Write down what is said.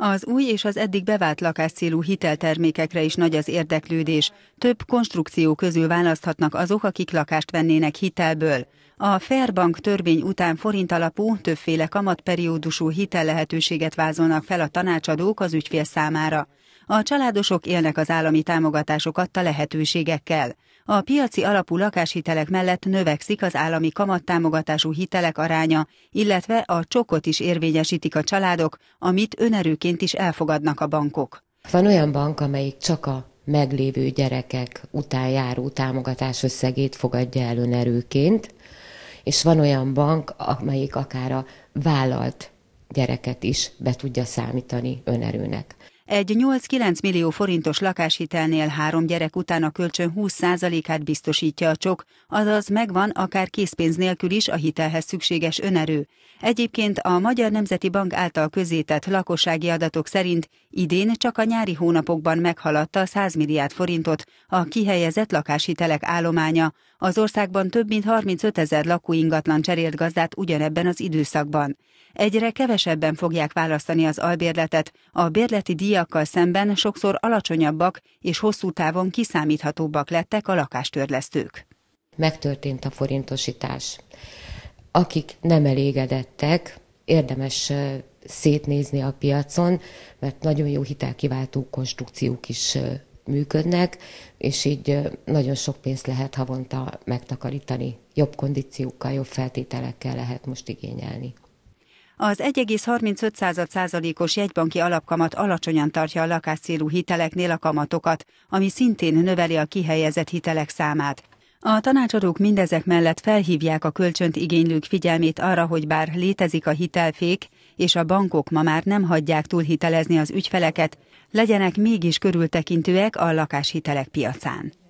Az új és az eddig bevált lakáscélú hiteltermékekre is nagy az érdeklődés. Több konstrukció közül választhatnak azok, akik lakást vennének hitelből. A Fairbank törvény után forint alapú, többféle kamatperiódusú hitellehetőséget vázolnak fel a tanácsadók az ügyfél számára. A családosok élnek az állami támogatások adta lehetőségekkel. A piaci alapú lakáshitelek mellett növekszik az állami kamattámogatású hitelek aránya, illetve a csokot is érvényesítik a családok, amit önerőként is elfogadnak a bankok. Van olyan bank, amelyik csak a meglévő gyerekek után járó támogatás összegét fogadja el önerőként, és van olyan bank, amelyik akár a vállalt gyereket is be tudja számítani önerőnek. Egy 8-9 millió forintos lakáshitelnél három gyerek után a kölcsön 20%-át biztosítja a csok, azaz megvan akár készpénz nélkül is a hitelhez szükséges önerő. Egyébként a Magyar Nemzeti Bank által közzétett lakossági adatok szerint idén csak a nyári hónapokban meghaladta 100 milliárd forintot a kihelyezett lakáshitelek állománya. Az országban több mint 35 ezer ingatlan cserélt gazdát ugyanebben az időszakban. Egyre kevesebben fogják választani az albérletet, a bérleti díjak újakkal szemben sokszor alacsonyabbak és hosszú távon kiszámíthatóbbak lettek a lakástörlesztők. Megtörtént a forintosítás. Akik nem elégedettek, érdemes szétnézni a piacon, mert nagyon jó hitelkiváltó konstrukciók is működnek, és így nagyon sok pénzt lehet havonta megtakarítani. Jobb kondíciókkal, jobb feltételekkel lehet most igényelni. Az 1,35 százalékos jegybanki alapkamat alacsonyan tartja a lakáscélú hiteleknél a kamatokat, ami szintén növeli a kihelyezett hitelek számát. A tanácsadók mindezek mellett felhívják a kölcsönt igénylők figyelmét arra, hogy bár létezik a hitelfék, és a bankok ma már nem hagyják túlhitelezni az ügyfeleket, legyenek mégis körültekintőek a lakáshitelek piacán.